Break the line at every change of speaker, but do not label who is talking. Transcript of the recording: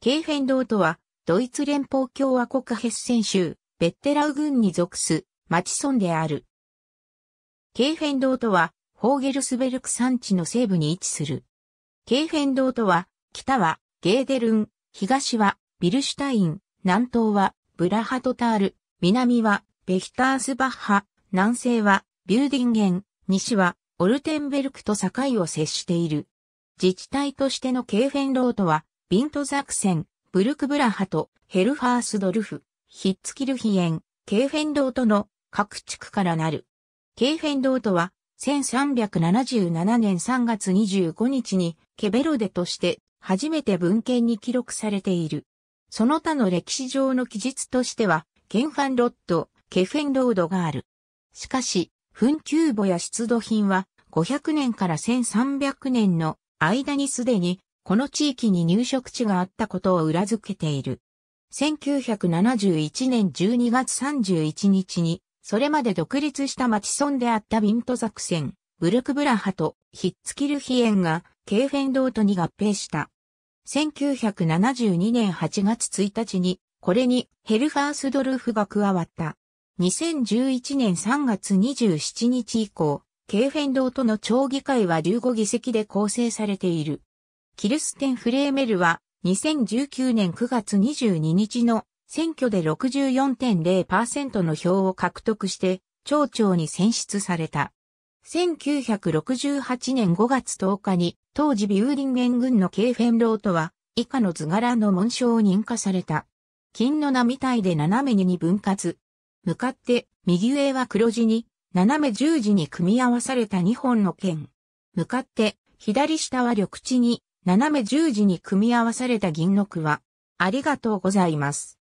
ケーフェンドートは、ドイツ連邦共和国ヘッセン州、ベッテラウ郡に属す、町村である。ケーフェンドートは、ホーゲルスベルク山地の西部に位置する。ケーフェンドートは、北は、ゲーデルン、東は、ビルシュタイン、南東は、ブラハトタール、南は、ベヒタースバッハ、南西は、ビューディンゲン、西は、オルテンベルクと境を接している。自治体としてのケーフェンロートは、ビントザクセン、ブルクブラハとヘルファースドルフ、ヒッツキルヒエン、ケーフェンドートの各地区からなる。ケーフェンドートは1377年3月25日にケベロデとして初めて文献に記録されている。その他の歴史上の記述としては、ケンファンロット、ケフェンロードがある。しかし、墳丘墓や出土品は500年から1300年の間にすでにこの地域に入植地があったことを裏付けている。1971年12月31日に、それまで独立した町村であったビントザクセン、ブルクブラハとヒッツキルヒエンが、ケーフェンドートに合併した。1972年8月1日に、これにヘルファースドルフが加わった。2011年3月27日以降、ケーフェンドートの町議会は15議席で構成されている。キルステン・フレーメルは2019年9月22日の選挙で64.0%の票を獲得して町長に選出された。1968年5月10日に当時ビューリンゲン軍のケーフェンロートは以下の図柄の紋章を認可された。金の名みたいで斜めに分割。向かって右上は黒地に斜め十字に組み合わされた2本の剣。向かって左下は緑地に斜め十字に組み合わされた銀の句は、ありがとうございます。